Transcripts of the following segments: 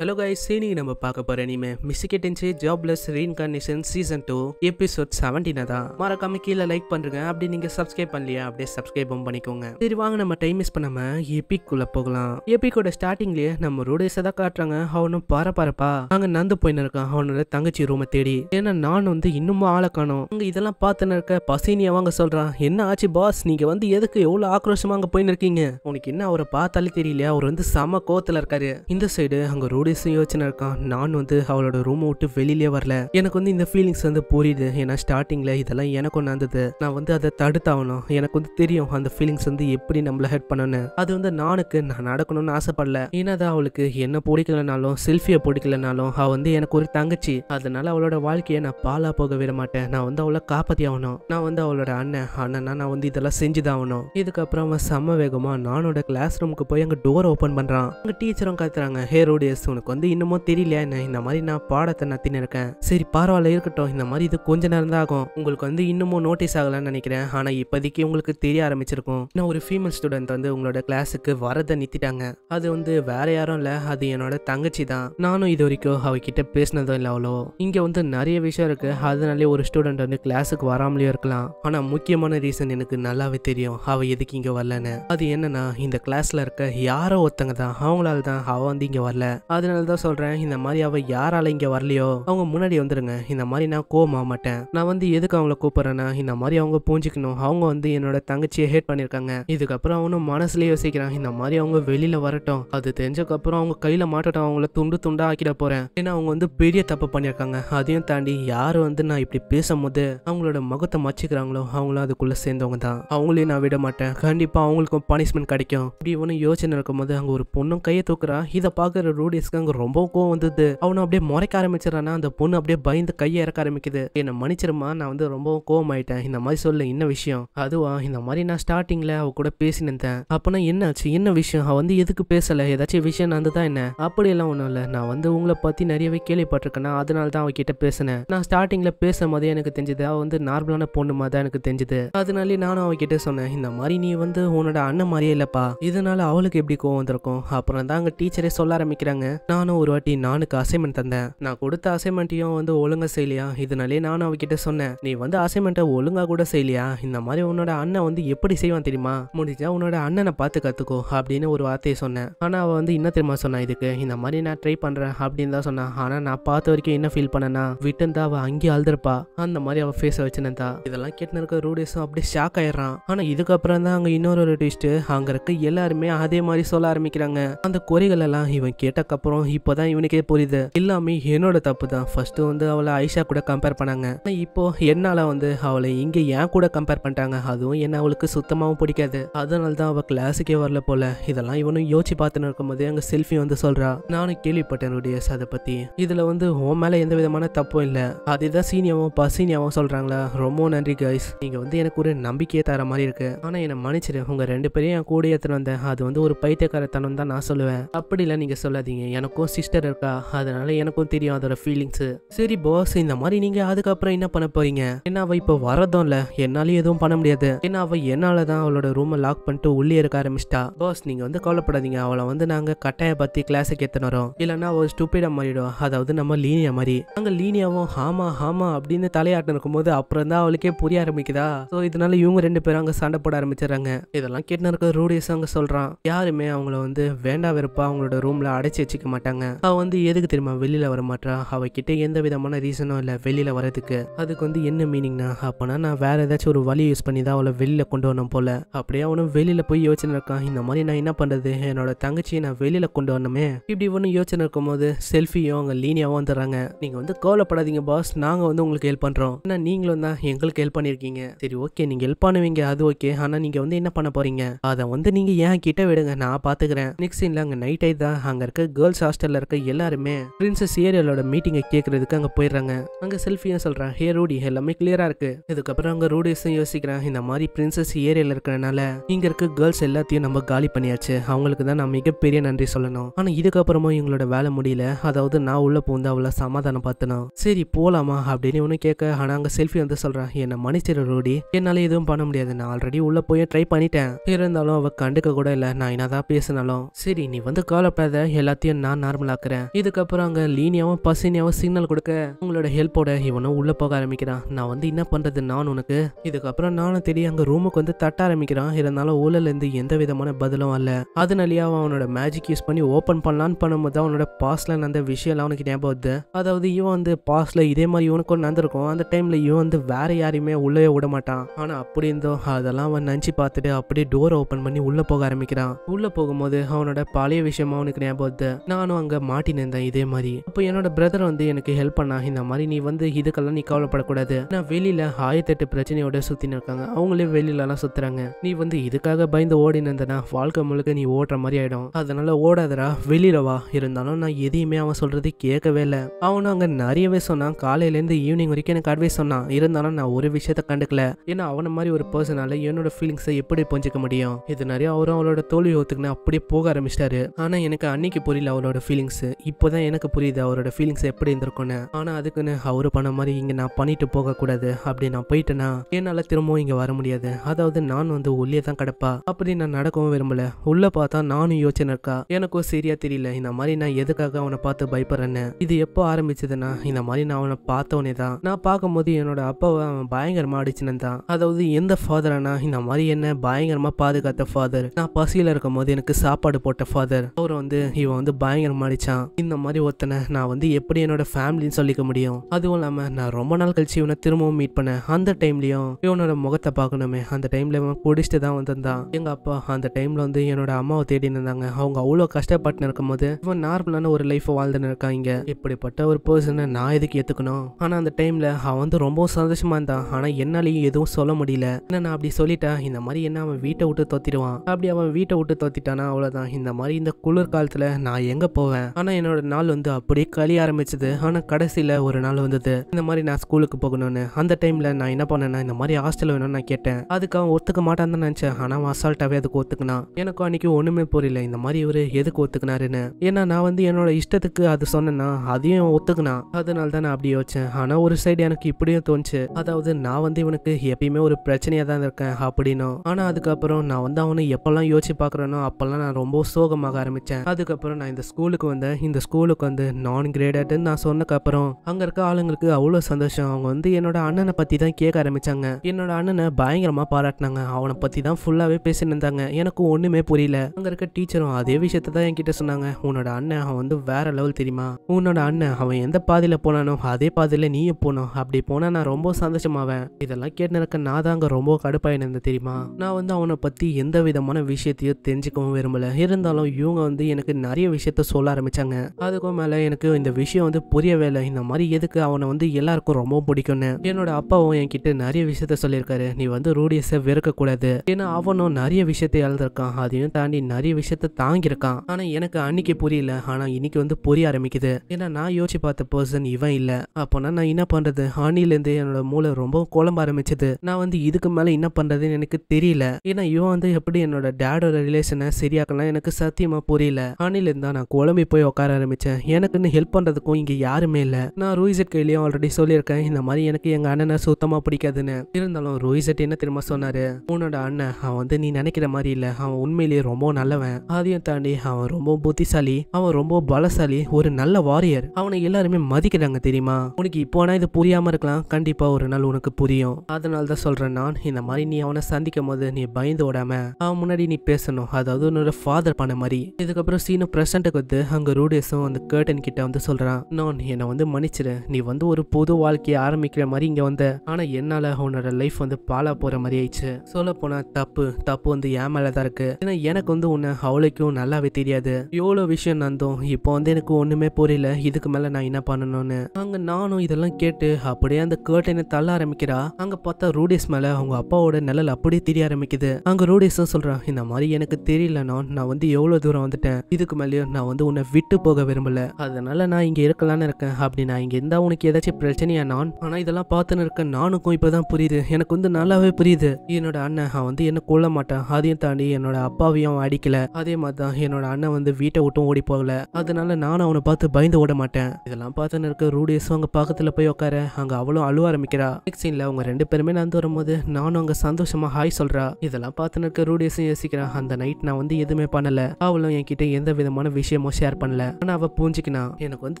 hello guys இன்னைக்கு நம்ம பார்க்க போற anime Mushoku Tensei jobless reincarnation season two episode seventeen தான் மறக்காம கீழே லைக் பண்ணுங்க அப்படி நீங்க சப்ஸ்கிரைப் பண்ணலையா அப்படியே சப்ஸ்கிரைபும் பண்ணிக்கோங்க சரி வாங்க நம்ம டைம் மிஸ் பண்ணாம எபிக் குள்ள போகலாம் எபிக்கோட ஸ்டார்டிங்லயே நம்ம ரோடேஸை தான் காட்டுறாங்க அவனும் பார பாரப்பா அங்க நந்து போயின்னு இருக்கான் அவனோட தங்கச்சி ரூமை தேடி ஏன்னா நான் வந்து இன்னமும் ஆளை காணும் அங்க இதெல்லாம் பார்த்துன்னு இருக்க பசினியா வாங்க சொல்றான் என்ன ஆச்சு பாஸ் நீங்க வந்து எதுக்கு எவ்வளவு ஆக்ரோஷமா அங்க போயின்னு இருக்கீங்க உனக்கு என்ன அவரை பார்த்தாலே தெரியலையா அவர் வந்து செம கோத்துல இருக்காரு இந்த சைடு அங்க ரோடு ஒரு யோசனை இருக்கான் நான் வந்து அவளோட ரூம் விட்டு வெளியிலே வரல எனக்கு வந்து இந்த ஃபீலிங்ஸ் வந்து புரியுது ஏன்னா ஸ்டார்டிங்கில் இதெல்லாம் ஒன்று வந்தது நான் வந்து அதை தடுத்தாகணும் எனக்கு வந்து தெரியும் அந்த ஃபீலிங்ஸ் வந்து எப்படி நம்மளை ஹெட் பண்ணணும் அது வந்து நானுக்கு நான் நடக்கணும்னு ஆசைப்படல ஏன்னா தான் அவளுக்கு என்ன பிடிக்கலனாலும் செல்ஃபியை பிடிக்கலனாலும் அவள் வந்து எனக்கு ஒரு தங்கச்சி அதனால அவளோட வாழ்க்கையை நான் பாலா போக விட மாட்டேன் நான் வந்து அவளை காப்பாத்தி ஆகணும் நான் வந்து அவளோட அண்ணன் அண்ணனா நான் வந்து இதெல்லாம் செஞ்சுதாகணும் இதுக்கப்புறம் அவன் செம்ம வேகமாக நானோட கிளாஸ் ரூமுக்கு போய் அங்கே டோர் ஓப்பன் பண்ணுறான் அங்கே டீச்சரும் கத்துறாங்க ஹேரோடு அவனுக்கு வந்து இன்னமும் தெரியல என்ன இந்த மாதிரி நான் பாடத்தை நத்தின்னு இருக்கேன் சரி பரவாயில்ல இருக்கட்டும் இந்த மாதிரி இது கொஞ்ச நேரம் ஆகும் உங்களுக்கு வந்து இன்னமும் நோட்டீஸ் ஆகலாம்னு நினைக்கிறேன் ஆனால் இப்போதைக்கு உங்களுக்கு தெரிய ஆரம்பிச்சிருக்கும் நான் ஒரு ஃபீமேல் ஸ்டூடெண்ட் வந்து உங்களோட கிளாஸுக்கு வரதை நிறுத்திட்டாங்க அது வந்து வேற யாரும் இல்லை அது என்னோட தங்கச்சி தான் நானும் இது வரைக்கும் அவகிட்ட பேசினதும் இல்லை அவ்வளோ இங்கே வந்து நிறைய விஷயம் இருக்கு அதனாலே ஒரு ஸ்டூடெண்ட் வந்து கிளாஸுக்கு வராமலேயும் இருக்கலாம் ஆனால் முக்கியமான ரீசன் எனக்கு நல்லாவே தெரியும் அவள் எதுக்கு இங்கே வரலன்னு அது என்னன்னா இந்த கிளாஸில் இருக்க யாரோ ஒருத்தங்க தான் அவங்களால தான் அவள் வந்து இங்கே வரல அது அதனால தான் சொல்றேன் இந்த மாதிரி அவ யாரால இங்க வரலையோ அவங்க முன்னாடி வந்துடுங்க இந்த மாதிரி நான் ஆக மாட்டேன் நான் வந்து எதுக்கு அவங்கள கூப்பிடுறேன்னா இந்த மாதிரி அவங்க பூஞ்சிக்கணும் அவங்க வந்து என்னோட தங்கச்சியை ஹேட் பண்ணிருக்காங்க இதுக்கப்புறம் அவனும் மனசுல யோசிக்கிறான் இந்த மாதிரி அவங்க வெளியில வரட்டும் அது தெரிஞ்சக்கப்புறம் அவங்க கையில் மாட்டட்டும் அவங்கள துண்டு துண்டா ஆக்கிட போறேன் ஏன்னா அவங்க வந்து பெரிய தப்பு பண்ணியிருக்காங்க அதையும் தாண்டி யாரு வந்து நான் இப்படி பேசும்போது அவங்களோட முகத்தை மச்சிக்கிறாங்களோ அவங்களும் அதுக்குள்ள சேர்ந்தவங்க தான் அவங்களையும் நான் விட மாட்டேன் கண்டிப்பா அவங்களுக்கும் பனிஷ்மெண்ட் கிடைக்கும் இப்படி ஒன்னும் யோசனை இருக்கும்போது அங்க ஒரு பொண்ணும் கையை தூக்குறா இதை பாக்குற ரூடிஸ்க்கு அனாமிகாங்க ரொம்ப கோவம் வந்தது அவனை அப்படியே முறைக்க ஆரம்பிச்சிடறானா அந்த பொண்ணு அப்படியே பயந்து கையை இறக்க ஆரம்பிக்குது என்னை மன்னிச்சிருமா நான் வந்து ரொம்ப கோவம் ஆயிட்டேன் இந்த மாதிரி சொல்ல என்ன விஷயம் அதுவா இந்த மாதிரி நான் ஸ்டார்டிங்ல அவ கூட பேசினேன் அப்பனா என்னாச்சு என்ன விஷயம் அவ வந்து எதுக்கு பேசல ஏதாச்சும் விஷயம் நடந்ததா என்ன அப்படி எல்லாம் ஒன்றும் இல்லை நான் வந்து உங்களை பத்தி நிறையவே கேள்விப்பட்டிருக்கேன்னா அதனால தான் அவகிட்ட பேசினேன் நான் ஸ்டார்டிங்ல பேச மாதிரியே எனக்கு தெரிஞ்சது அவ வந்து நார்மலான பொண்ணு மாதிரி தான் எனக்கு தெரிஞ்சது அதனாலே நானும் அவகிட்ட சொன்னேன் இந்த மாதிரி நீ வந்து உன்னோட அண்ணன் மாதிரியே இல்லப்பா இதனால அவளுக்கு எப்படி கோவம் வந்திருக்கும் அப்புறம் தான் அங்கே டீச்சரே சொல்ல ஆரம்பிக்கிறாங்க நானும் ஒரு வாட்டி நானுக்கு அசைன்மெண்ட் தந்தேன் நான் கொடுத்த அசைன்மெண்ட்டையும் வந்து ஒழுங்கா செய்யலையா இதனாலே நானும் அவகிட்ட சொன்னேன் நீ வந்து அசைன்மெண்ட்டை ஒழுங்காக கூட செய்யலையா இந்த மாதிரி உன்னோட அண்ணன் வந்து எப்படி செய்வான் தெரியுமா முடிஞ்சா உன்னோட அண்ணனை பார்த்து கற்றுக்கோ அப்படின்னு ஒரு வார்த்தையை சொன்னேன் ஆனால் அவள் வந்து என்ன தெரியுமா சொன்னான் இதுக்கு இந்த மாதிரி நான் ட்ரை பண்ணுறேன் அப்படின்னு தான் சொன்னான் ஆனால் நான் பார்த்த வரைக்கும் என்ன ஃபீல் பண்ணனா விட்டு அவள் அங்கேயே அழுதுருப்பா அந்த மாதிரி அவள் ஃபேஸை வச்சுனந்தா இதெல்லாம் கேட்டு இருக்க ரூடேஸும் அப்படியே ஷாக் ஆயிடுறான் ஆனால் இதுக்கப்புறம் தான் அங்கே இன்னொரு ஒரு ட்விஸ்ட்டு அங்கே இருக்க எல்லாருமே அதே மாதிரி சொல்ல ஆரம்பிக்கிறாங்க அந்த குறைகள் எல்லாம் இவன் கேட்டக்கப்புறம் அப்புறம் இப்போதான் இவனுக்கே புரியுது எல்லாமே என்னோட தப்பு தான் ஃபர்ஸ்ட் வந்து அவளை ஐஷா கூட கம்பேர் பண்ணாங்க இப்போ என்னால வந்து அவளை இங்கே ஏன் கூட கம்பேர் பண்றாங்க அதுவும் என்ன அவளுக்கு சுத்தமாகவும் பிடிக்காது அதனால தான் அவள் கிளாஸுக்கே வரல போல இதெல்லாம் இவனும் யோசிச்சு பார்த்துன்னு போது அங்க செல்ஃபி வந்து சொல்றா நானும் கேள்விப்பட்டேன் ரோடியஸ் அதை பத்தி இதுல வந்து உன் மேல எந்த விதமான தப்பும் இல்லை அதுதான் சீனியாவும் பசீனியாவும் சொல்றாங்களா ரொம்ப நன்றி கைஸ் நீங்க வந்து எனக்கு ஒரு நம்பிக்கையை தர மாதிரி இருக்கு ஆனா என்னை மன்னிச்சிரு உங்க ரெண்டு பேரையும் என் கூட ஏற்றுன்னு வந்தேன் அது வந்து ஒரு பைத்தியக்காரத்தனம் தான் நான் சொல்லுவேன் அப்படி இல்லை நீங்க சொல்லாதீங்க எனக்கு எனக்கும் சிஸ்டர் இருக்கா அதனால எனக்கும் தெரியும் அதோட ஃபீலிங்ஸு சரி பாஸ் இந்த மாதிரி நீங்க அதுக்கப்புறம் என்ன பண்ண போறீங்க ஏன்னா அவ இப்போ வரதும் இல்ல என்னாலயும் எதுவும் பண்ண முடியாது ஏன்னா அவ என்னாலதான் தான் அவளோட ரூமை லாக் பண்ணிட்டு உள்ளே இருக்க ஆரம்பிச்சிட்டா பாஸ் நீங்க வந்து கவலைப்படாதீங்க அவளை வந்து நாங்க கட்டாய பத்தி கிளாஸுக்கு எத்தனை வரோம் இல்லைன்னா அவள் ஸ்டூப்பிடா மாறிடும் அதாவது நம்ம லீனியா மாதிரி நாங்க லீனியாவும் ஹாமா ஹாமா அப்படின்னு தலையாட்டம் இருக்கும்போது அப்புறம் தான் அவளுக்கே புரிய ஆரம்பிக்குதா ஸோ இதனால இவங்க ரெண்டு பேரும் அங்கே சண்டை போட ஆரம்பிச்சிடறாங்க இதெல்லாம் கேட்டு இருக்க ரூடியஸ் அங்கே சொல்றான் யாருமே அவங்கள வந்து வேண்டா வெறுப்பா அவங்களோட ரூம்ல அடைச்சி வச்சுக்க மாட்டாங்க அவள் வந்து எதுக்கு தெரியுமா வெளியில வர மாட்டா கிட்ட எந்த விதமான ரீசனும் இல்லை வெளியில வரதுக்கு அதுக்கு வந்து என்ன மீனிங்னா அப்பனா நான் வேற ஏதாச்சும் ஒரு வழி யூஸ் பண்ணி தான் அவளை வெளியில கொண்டு வரணும் போல அப்படியே அவனும் வெளியில் போய் யோசனை இருக்கான் இந்த மாதிரி நான் என்ன பண்ணுறது என்னோட தங்கச்சியை நான் வெளியில் கொண்டு வரணுமே இப்படி ஒண்ணு யோசனை போது செல்ஃபியும் அவங்க லீனியாவும் வந்துடுறாங்க நீங்க வந்து கவலைப்படாதீங்க பாஸ் நாங்கள் வந்து உங்களுக்கு ஹெல்ப் பண்றோம் ஆனா நீங்களும் தான் எங்களுக்கு ஹெல்ப் பண்ணியிருக்கீங்க சரி ஓகே நீங்க ஹெல்ப் பண்ணுவீங்க அது ஓகே ஆனா நீங்க வந்து என்ன பண்ண போறீங்க அதை வந்து நீங்க ஏன் கிட்ட விடுங்க நான் பார்த்துக்கிறேன் நெக்ஸ்ட் சீனில் அங்கே நைட் ஆயிதான் அங்க அங்கே இருக்க கேர்ள்ஸ் கேர்ள்ஸ் ஹாஸ்டலில் இருக்க எல்லாருமே பிரின்சஸ் ஏரியலோட மீட்டிங்கை கேட்கறதுக்கு அங்கே போயிடுறாங்க அங்கே செல்ஃபியும் சொல்கிறான் ஹே ரூடி எல்லாமே கிளியராக இருக்கு இதுக்கப்புறம் அங்கே ரூடிஸும் யோசிக்கிறான் இந்த மாதிரி பிரின்சஸ் ஏரியாவில் இருக்கிறனால இங்கே இருக்க கேர்ள்ஸ் எல்லாத்தையும் நம்ம காலி பண்ணியாச்சு அவங்களுக்கு தான் நான் மிகப்பெரிய நன்றி சொல்லணும் ஆனால் இதுக்கப்புறமும் இவங்களோட வேலை முடியல அதாவது நான் உள்ளே போந்து அவ்வளோ சமாதானம் பார்த்தனும் சரி போலாமா அப்படின்னு ஒன்று கேட்க ஆனால் அங்கே செல்ஃபி வந்து சொல்கிறான் என்னை மனிதர் ரோடி என்னால் எதுவும் பண்ண முடியாது நான் ஆல்ரெடி உள்ளே போய் ட்ரை பண்ணிட்டேன் இருந்தாலும் அவள் கண்டுக்க கூட இல்லை நான் என்னதான் பேசினாலும் சரி நீ வந்து கவலைப்படாத எல்லாத்தையும் நான் நார்மல் ஆக்குறேன் இதுக்கப்புறம் அங்க லீனியாவும் பசினியாவும் சிக்னல் கொடுக்க உங்களோட ஹெல்ப்போட இவனும் உள்ள போக ஆரம்பிக்கிறான் நான் வந்து என்ன பண்றது நான் உனக்கு இதுக்கப்புறம் நானும் தேடி அங்க ரூமுக்கு வந்து தட்ட ஆரம்பிக்கிறான் இருந்தாலும் ஊழல இருந்து எந்த விதமான பதிலும் அல்ல அதனாலேயே அவனோட மேஜிக் யூஸ் பண்ணி ஓப்பன் பண்ணலான்னு பண்ணும்போது அவனோட பாஸ்ல நடந்த விஷயம் அவனுக்கு ஞாபகம் வருது அதாவது இவன் வந்து பாஸ்ல இதே மாதிரி இவனுக்கும் நடந்திருக்கும் அந்த டைம்ல இவன் வந்து வேற யாரையுமே உள்ளே விட மாட்டான் ஆனா அப்படி இருந்தோ அதெல்லாம் அவன் நினைச்சு பார்த்துட்டு அப்படியே டோர் ஓப்பன் பண்ணி உள்ள போக ஆரம்பிக்கிறான் உள்ள போகும்போது அவனோட பழைய விஷயம் அவனுக்கு ஞாபகம் வருது நானும் அங்கே மாட்டினேன் இதே மாதிரி அப்போ என்னோட பிரதர் வந்து எனக்கு ஹெல்ப் பண்ணா இந்த மாதிரி நீ வந்து இதுக்கெல்லாம் நீ கவலைப்படக்கூடாது நான் வெளியில் ஆயத்தெட்டு பிரச்சனையோட சுற்றினு இருக்காங்க அவங்களே வெளியிலலாம் சுத்துறாங்க நீ வந்து இதுக்காக பயந்து ஓடினா வாழ்க்கை முழுக்க நீ ஓடுற மாதிரி ஆகிடும் அதனால ஓடாதரா வெளியில வா இருந்தாலும் நான் எதையுமே அவன் சொல்கிறது கேட்கவே இல்லை அவனும் அங்கே நிறையவே சொன்னான் காலையிலேருந்து ஈவினிங் வரைக்கும் எனக்கு அட்வைஸ் சொன்னான் இருந்தாலும் நான் ஒரு விஷயத்த கண்டுக்கல ஏன்னா அவனை மாதிரி ஒரு பர்சனால என்னோட ஃபீலிங்ஸை எப்படி புரிஞ்சுக்க முடியும் இது நிறைய அவரும் அவளோட தோல்வி ஒத்துக்குன்னு அப்படியே போக ஆரம்பிச்சிட்டாரு ஆனால் எனக்கு அன்னைக்கு புரியல அவரோட அவரோட ஃபீலிங்ஸ் இப்போ தான் எனக்கு புரியுது அவரோட ஃபீலிங்ஸ் எப்படி இருந்திருக்குன்னு ஆனால் அதுக்குன்னு அவர் பண்ண மாதிரி இங்கே நான் பண்ணிட்டு போகக்கூடாது அப்படி நான் போயிட்டேன்னா என்னால் திரும்பவும் இங்கே வர முடியாது அதாவது நான் வந்து உள்ளே தான் கிடப்பா அப்படி நான் நடக்கவும் விரும்பல உள்ளே பார்த்தா நானும் யோசனை இருக்கா எனக்கும் சரியா தெரியல இந்த மாதிரி நான் எதுக்காக அவனை பார்த்து பயப்படுறேன்னு இது எப்போ ஆரம்பிச்சதுன்னா இந்த மாதிரி நான் அவனை பார்த்தவனே தான் நான் பார்க்கும்போது என்னோட அப்பாவை அவன் பயங்கரமாக அடிச்சுன்னு தான் அதாவது எந்த ஃபாதரானா இந்த மாதிரி என்ன பயங்கரமாக பாதுகாத்த ஃபாதர் நான் பசியில் இருக்கும் போது எனக்கு சாப்பாடு போட்ட ஃபாதர் அவர் வந்து இவன் வந்து பயங்கர பயங்கரமாக அடித்தான் இந்த மாதிரி ஒருத்தனை நான் வந்து எப்படி என்னோட ஃபேமிலின்னு சொல்லிக்க முடியும் அதுவும் இல்லாம நான் ரொம்ப நாள் கழிச்சு இவனை திரும்பவும் மீட் பண்ணேன் அந்த டைம்லயும் இவனோட முகத்தை பார்க்கணுமே அந்த டைம்ல இவன் குடிச்சிட்டு தான் வந்திருந்தான் எங்க அப்பா அந்த டைம்ல வந்து என்னோட அம்மாவை தேடி இருந்தாங்க அவங்க அவ்வளோ கஷ்டப்பட்டு போது இவன் நார்மலான ஒரு லைஃப்பை வாழ்ந்துன்னு இருக்காங்க இப்படிப்பட்ட ஒரு பர்சனை நான் எதுக்கு ஏத்துக்கணும் ஆனா அந்த டைம்ல அவன் வந்து ரொம்ப சந்தோஷமா இருந்தான் ஆனா என்னாலையும் எதுவும் சொல்ல முடியல ஏன்னா நான் அப்படி சொல்லிட்டேன் இந்த மாதிரி என்ன அவன் வீட்டை விட்டு தொத்திடுவான் அப்படி அவன் வீட்டை விட்டு தொத்திட்டானா அவ்வளவுதான் இந்த மாதிரி இந்த குளிர் காலத்துல நான் எங்க போவேன் ஆனால் என்னோட நாள் வந்து அப்படியே கழிய ஆரம்பிச்சது ஆனால் கடைசியில் ஒரு நாள் வந்தது இந்த மாதிரி நான் ஸ்கூலுக்கு போகணும்னு அந்த டைமில் நான் என்ன பண்ணேன்னா இந்த மாதிரி ஹாஸ்டல் வேணும்னு நான் கேட்டேன் அதுக்கு அவன் ஒத்துக்க மாட்டான்னு தான் நினச்சேன் ஆனால் அவன் அசால்ட்டாகவே அதுக்கு ஒத்துக்கினான் எனக்கு அன்னைக்கு ஒன்றுமே புரியல இந்த மாதிரி இவர் எதுக்கு ஒத்துக்கினாருன்னு ஏன்னா நான் வந்து என்னோட இஷ்டத்துக்கு அது சொன்னேன்னா அதையும் ஒத்துக்கினான் அதனால தான் நான் அப்படி யோசிச்சேன் ஆனால் ஒரு சைடு எனக்கு இப்படியும் தோணுச்சு அதாவது நான் வந்து இவனுக்கு எப்பயுமே ஒரு பிரச்சனையாக தான் இருக்கேன் அப்படின்னும் ஆனால் அதுக்கப்புறம் நான் வந்து அவனை எப்போல்லாம் யோசிச்சு பார்க்குறேனோ அப்போல்லாம் நான் ரொம்ப சோகமாக ஆரம்பித்தேன் அதுக்கப்புறம் நான் இந்த ஸ்கூலுக்கு வந்தேன் இந்த ஸ்கூலுக்கு வந்து நான் கிரேடட்னு நான் சொன்னக்கப்புறம் அங்கே இருக்க ஆளுங்களுக்கு அவ்வளோ சந்தோஷம் அவங்க வந்து என்னோட அண்ணனை பற்றி தான் கேட்க ஆரம்பித்தாங்க என்னோட அண்ணனை பயங்கரமாக பாராட்டினாங்க அவனை பற்றி தான் ஃபுல்லாகவே இருந்தாங்க எனக்கு ஒன்றுமே புரியல அங்கே இருக்க டீச்சரும் அதே விஷயத்த தான் என்கிட்ட சொன்னாங்க உன்னோட அண்ணன் அவன் வந்து வேற லெவல் தெரியுமா உன்னோட அண்ணன் அவன் எந்த பாதையில் போனானோ அதே பாதையில நீயும் போனோம் அப்படி போனால் நான் ரொம்ப சந்தோஷமாவேன் இதெல்லாம் கேட்டு நடக்க நான் தாங்க ரொம்ப கடுப்பாயிருந்தேன் தெரியுமா நான் வந்து அவனை பற்றி எந்த விதமான விஷயத்தையும் தெரிஞ்சுக்கவும் விரும்பல இருந்தாலும் இவங்க வந்து எனக்கு நிறைய விஷயத்த விஷயத்த சொல்ல ஆரம்பித்தாங்க அதுக்கும் மேலே எனக்கு இந்த விஷயம் வந்து புரியவே இல்லை இந்த மாதிரி எதுக்கு அவனை வந்து எல்லாருக்கும் ரொம்ப பிடிக்கும்னு என்னோட அப்பாவும் என்கிட்ட நிறைய விஷயத்த சொல்லியிருக்காரு நீ வந்து ரூடியஸை கூடாது ஏன்னா அவனும் நிறைய விஷயத்த இழந்திருக்கான் அதையும் தாண்டி நிறைய விஷயத்த தாங்கியிருக்கான் ஆனால் எனக்கு அன்னைக்கு புரியல ஆனால் இன்னைக்கு வந்து புரிய ஆரம்பிக்குது ஏன்னா நான் யோசிச்சு பார்த்த பர்சன் இவன் இல்லை அப்போனா நான் என்ன பண்ணுறது ஹானிலேருந்து என்னோட மூளை ரொம்ப குழம்ப ஆரம்பிச்சது நான் வந்து இதுக்கு மேலே என்ன பண்ணுறதுன்னு எனக்கு தெரியல ஏன்னா இவன் வந்து எப்படி என்னோட டேடோட ரிலேஷனை சரியாக்கலாம் எனக்கு சத்தியமாக புரியல ஹானில தான் நான் குழம்பி போய் உட்கார ஆரம்பித்தேன் எனக்குன்னு ஹெல்ப் பண்ணுறதுக்கும் இங்கே யாருமே இல்லை நான் ரோஹிசட் கையிலையும் ஆல்ரெடி சொல்லியிருக்கேன் இந்த மாதிரி எனக்கு எங்கள் அண்ணனை சுத்தமாக பிடிக்காதுன்னு இருந்தாலும் ரோஹிசட் என்ன திரும்ப சொன்னார் உன்னோட அண்ணன் அவன் வந்து நீ நினைக்கிற மாதிரி இல்லை அவன் உண்மையிலேயே ரொம்ப நல்லவன் அதையும் தாண்டி அவன் ரொம்ப புத்திசாலி அவன் ரொம்ப பலசாலி ஒரு நல்ல வாரியர் அவனை எல்லாருமே மதிக்கிறாங்க தெரியுமா உனக்கு இப்போ ஆனால் இது புரியாம இருக்கலாம் கண்டிப்பாக ஒரு நாள் உனக்கு புரியும் அதனால தான் சொல்கிறேன் நான் இந்த மாதிரி நீ அவனை சந்திக்கும் போது நீ பயந்து விடாம அவன் முன்னாடி நீ பேசணும் அதாவது உன்னோட ஃபாதர் பண்ண மாதிரி இதுக்கப்புறம் சீனு பிரசண்ட்டுக்கு வந்து அங்கே ரூடேஸும் அந்த கேர்டன் கிட்ட வந்து சொல்கிறான் நான் என்னை வந்து மன்னிச்சிரு நீ வந்து ஒரு புது வாழ்க்கையை ஆரம்பிக்கிற மாதிரி இங்கே வந்த ஆனால் என்னால் உன்னோட லைஃப் வந்து பாலா போகிற மாதிரி ஆயிடுச்சு சொல்ல போனால் தப்பு தப்பு வந்து ஏன் மேலே தான் இருக்குது ஏன்னா எனக்கு வந்து உன்னை அவளைக்கும் நல்லாவே தெரியாது எவ்வளோ விஷயம் நந்தோம் இப்போ வந்து எனக்கு ஒன்றுமே புரியல இதுக்கு மேலே நான் என்ன பண்ணணும்னு அங்கே நானும் இதெல்லாம் கேட்டு அப்படியே அந்த கேர்டனை தள்ள ஆரம்பிக்கிறா அங்கே பார்த்தா ரூடேஸ் மேலே அவங்க அப்பாவோட நிழல் அப்படியே தெரிய ஆரம்பிக்குது அங்கே ரூடியஸும் சொல்கிறான் இந்த மாதிரி எனக்கு தெரியல நான் வந்து எவ்வளோ தூரம் வந்துட்டேன் இதுக்கு மேலேயும் நான் நான் வந்து உன்னை விட்டு போக விரும்பல அதனால நான் இங்கே இருக்கலாம்னு இருக்கேன் அப்படி நான் இங்கே இருந்தால் உனக்கு ஏதாச்சும் பிரச்சனையா நான் ஆனால் இதெல்லாம் பார்த்துன்னு இருக்கேன் நானுக்கும் இப்போ தான் புரியுது எனக்கு வந்து நல்லாவே புரியுது என்னோட அண்ணன் அவன் வந்து என்ன கொள்ள மாட்டான் அதையும் தாண்டி என்னோட அப்பாவையும் அடிக்கல அதே மாதிரி தான் என்னோட அண்ணன் வந்து வீட்டை விட்டும் ஓடி போகல அதனால நானும் அவனை பார்த்து பயந்து ஓட மாட்டேன் இதெல்லாம் பார்த்துன்னு இருக்க ரூடியஸும் அங்கே பக்கத்தில் போய் உட்கார அங்கே அவளும் அழுவ ஆரம்பிக்கிறா சீன்ல அவங்க ரெண்டு பேருமே நடந்து வரும்போது நானும் அங்கே சந்தோஷமாக ஹாய் சொல்கிறா இதெல்லாம் பார்த்துன்னு இருக்க ரூடியஸும் யோசிக்கிறான் அந்த நைட் நான் வந்து எதுவுமே பண்ணலை அவளும் என்கிட்ட எந்த விதமான விஷயம் விஷயமும் ஷேர் பண்ணல ஆனா அவ பூஞ்சிக்கினா எனக்கு வந்து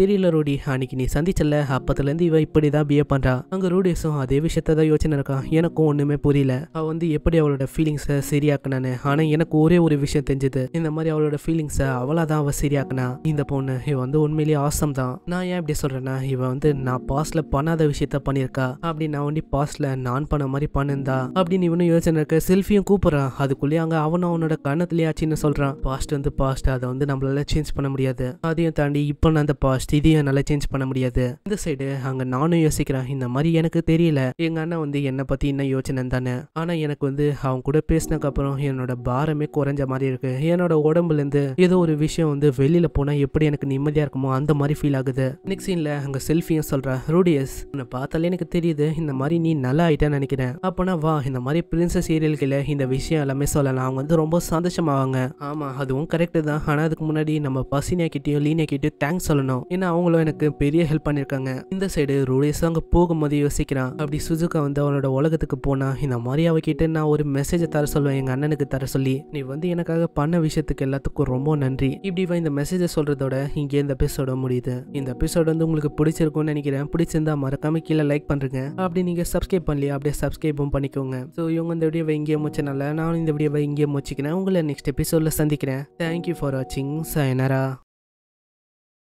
தெரியல ரூடி அன்னைக்கு நீ சந்திச்சல இருந்து இவ இப்படி தான் பிஹேவ் பண்றா அங்க ரூடிஸும் அதே விஷயத்த தான் யோசனை இருக்கா எனக்கும் ஒண்ணுமே புரியல அவள் வந்து எப்படி அவளோட ஃபீலிங்ஸ சரியாக்கினானு ஆனா எனக்கு ஒரே ஒரு விஷயம் தெரிஞ்சது இந்த மாதிரி அவளோட ஃபீலிங்ஸ அவளாதான் அவ அவள் சரியாக்கினா இந்த பொண்ணு இவ வந்து உண்மையிலேயே ஆசம் தான் நான் ஏன் இப்படி சொல்றேன்னா இவ வந்து நான் பாஸ்ட்ல பண்ணாத விஷயத்த பண்ணிருக்கா அப்படி நான் வந்து பாஸ்ட்ல நான் பண்ண மாதிரி பண்ணிருந்தா அப்படின்னு இவனும் யோசனை இருக்க செல்ஃபியும் கூப்பிடுறான் அதுக்குள்ளேயே அங்க அவனும் அவனோட கண்ணத்துலேயாச்சின்னு சொல்றான் பாஸ்ட் வந்து பாஸ்ட் அதை வந்து நம்மளால சேஞ்ச் பண்ண முடியாது அதையும் தாண்டி இப்போ நான் அந்த பாஸ்ட் இதையும் என்னால் சேஞ்ச் பண்ண முடியாது இந்த சைடு அங்கே நானும் யோசிக்கிறேன் இந்த மாதிரி எனக்கு தெரியல எங்கள் அண்ணன் வந்து என்னை பற்றி என்ன யோசனை தானே ஆனால் எனக்கு வந்து அவங்க கூட பேசினதுக்கப்புறம் என்னோட பாரமே குறைஞ்ச மாதிரி இருக்கு என்னோட உடம்புலேருந்து ஏதோ ஒரு விஷயம் வந்து வெளியில் போனால் எப்படி எனக்கு நிம்மதியாக இருக்குமோ அந்த மாதிரி ஃபீல் ஆகுது நெக்ஸ்ட் சீனில் அங்கே செல்ஃபியும் சொல்கிறேன் ரூடியஸ் உன்னை பார்த்தாலே எனக்கு தெரியுது இந்த மாதிரி நீ நல்லா ஆயிட்டேன்னு நினைக்கிறேன் அப்போனா வா இந்த மாதிரி பிரின்சஸ் சீரியல்களை இந்த விஷயம் எல்லாமே சொல்லலாம் அவங்க வந்து ரொம்ப சந்தோஷமாவாங்க ஆமாம் அதுவும் கரெக்டு தான் ஆனால் அதுக்கு முன்னாடி நம்ம லீனியா கிட்டயும் தேங்க்ஸ் சொல்லணும் ஏன்னா அவங்களும் எனக்கு பெரிய ஹெல்ப் பண்ணியிருக்காங்க இந்த சைடு ரூடேஸ் அங்கே போகும்போது யோசிக்கிறான் அப்படி சுஜுகா வந்து அவனோட உலகத்துக்கு போனா இந்த மாதிரி அவகிட்ட நான் ஒரு மெசேஜை தர சொல்லுவேன் எங்கள் அண்ணனுக்கு தர சொல்லி நீ வந்து எனக்காக பண்ண விஷயத்துக்கு எல்லாத்துக்கும் ரொம்ப நன்றி இப்படி இந்த மெசேஜை சொல்றதோட இங்கே இந்த எபிசோட முடியுது இந்த எபிசோட் வந்து உங்களுக்கு பிடிச்சிருக்கும்னு நினைக்கிறேன் பிடிச்சிருந்தா மறக்காம கீழே லைக் பண்ணுறேங்க அப்படி நீங்கள் சப்ஸ்கிரைப் பண்ணலையே அப்படியே சப்ஸ்கிரைபும் பண்ணிக்கோங்க ஸோ இவங்க இந்த வீடியோ இங்கேயே முடிச்சனால நானும் இந்த வீடியோவை இங்கேயே முடிச்சிக்கிறேன் உங்களை நெக்ஸ்ட் எபிசோடில் சந்திக்கிறேன் தேங்க்யூ ஃபார் வாட்சிங் சைன் सायनारा